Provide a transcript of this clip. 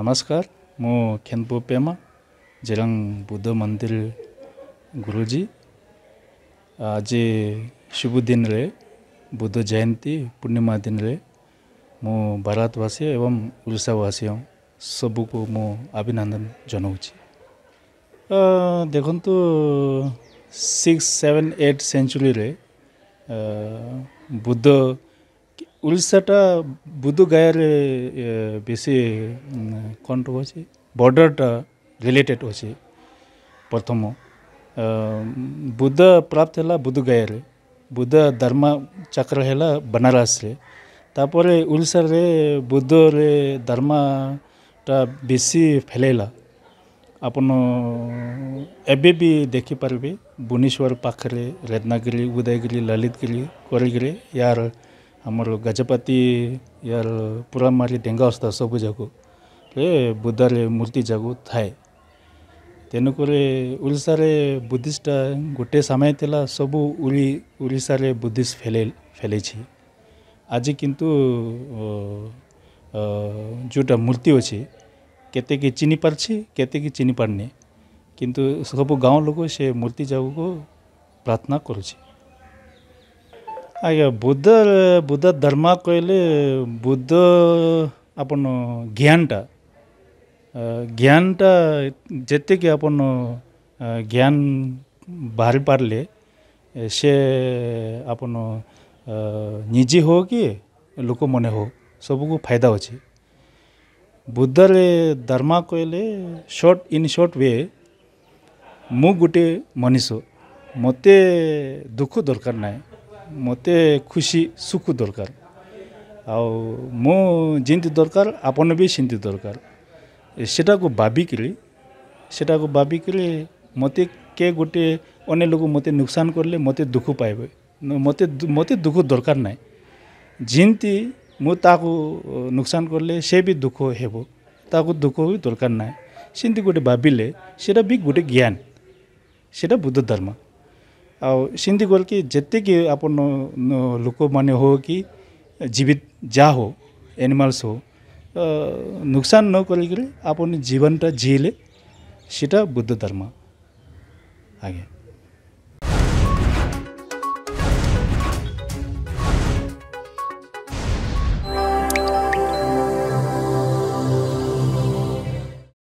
नमस्कार मु खेन्पो पेमा जेरंग बुद्ध मंदिर गुरुजी आज शुभ दिन रे बुद्ध जयंती पूर्णिमा दिन रे म भारतवासी एवं ଓଡ଼ିଶାବାସୀ ସବୁକୁ ମୁଁ ଅଭିନନ୍ଦନ ଜଣାଉଛି ଦେଖନ୍ତୁ ସିକ୍ସ ସେଭେନ୍ ଏଇଟ୍ ସେଞ୍ଚୁରୀରେ बुद्ध ಉಳಿಸಟ ಬುದು ಗಾಯರೆ ବେଶୀ କ'ଣଟା ହେଉଛି ବର୍ଡ଼ରଟା ରିଲେଟେଡ଼ ଅଛି ପ୍ରଥମ ବୁଦ୍ଧ ପ୍ରାପ୍ତ ହେଲା ବୁଦୁ ଗାୟରେ ବୁଦ୍ଧ ଧର୍ମ ଚକ୍ର ହେଲା ବନାରସରେ ତାପରେ ଓଡ଼ିଶାରେ ବୁଦ୍ଧରେ ଧର୍ମଟା ବେଶୀ ଫେଲେଇଲା ଆପଣ ଏବେ ବି ଦେଖିପାରିବେ ଭୁବନେଶ୍ୱର ପାଖରେ ରତ୍ନଗିରି ଉଦୟଗିରି ଲଳିତଗିରି କରିଗିରି ୟାର ଆମର ଗଜପତି ଇଆର ପୁରା ପୁରାମାରି ଡେଙ୍ଗା ଅସ୍ଥା ସବୁଯାକ ରେ ବୁଦ୍ଧରେ ମୂର୍ତ୍ତି ଯାକ ଥାଏ ତେଣୁକରି ଓଡ଼ିଶାରେ ବୁଦ୍ଧିଷ୍ଟଟା ଗୋଟେ ସମୟ ଥିଲା ସବୁ ଓଡ଼ିଶାରେ ବୁଦ୍ଧିଷ୍ଟ ଫେଲେ ଫେଲେଇଛି ଆଜି କିନ୍ତୁ ଯେଉଁଟା ମୂର୍ତ୍ତି ଅଛି କେତେକି ଚିହ୍ନି ପାରୁଛି କେତେ ଚିହ୍ନି ପାରୁନି କିନ୍ତୁ ସବୁ ଗାଁ ଲୋକ ସେ ମୂର୍ତ୍ତି ଯାକକୁ ପ୍ରାର୍ଥନା କରୁଛି ಹಾಗೆ बुद्ध बुद्ध ಧರ್ಮ कहले बुद्ध आपण ज्ञानटा ज्ञानटा जेतिकी आपण ज्ञान बाहर पारे से आपण निजे हो कि लोक मन हो सब सबको फायदा अच्छे बुद्धर धर्म कहले शॉर्ट इन शॉर्ट वे मु गोटे मनीष मत दुख दरकार ना ମୋତେ ଖୁସି ସୁଖ ଦରକାର ଆଉ ମୁଁ ଯେମିତି ଦରକାର ଆପଣ ବି ସେମିତି ଦରକାର ସେଟାକୁ ଭାବିକିରି ସେଟାକୁ ଭାବିକିରି ମୋତେ କିଏ ଗୋଟିଏ ଅନ୍ୟ ଲୋକ ମୋତେ ନୁକସାନ କଲେ ମୋତେ ଦୁଃଖ ପାଇବେ ମୋତେ ମୋତେ ଦୁଃଖ ଦରକାର ନାହିଁ ଯେମିତି ମୁଁ ତାକୁ ନୁକସାନ କଲେ ସେ ବି ଦୁଃଖ ହେବ ତାକୁ ଦୁଃଖ ବି ଦରକାର ନାହିଁ ସେମିତି ଗୋଟେ ଭାବିଲେ ସେଇଟା ବି ଗୋଟେ ଜ୍ଞାନ ସେଇଟା ବୁଦ୍ଧ ଧର୍ମ ଆଉ ସେମିତି କରିକି ଯେତିକି ଆପଣ ଲୋକମାନେ ହଉ କି ଜୀବିତ ଯାହା ହଉ ଆନିମାଲ୍ସ ହଉ नुकसान न करी आपण जीवनटा जिले सीटा बुद्ध धर्म आज्ञा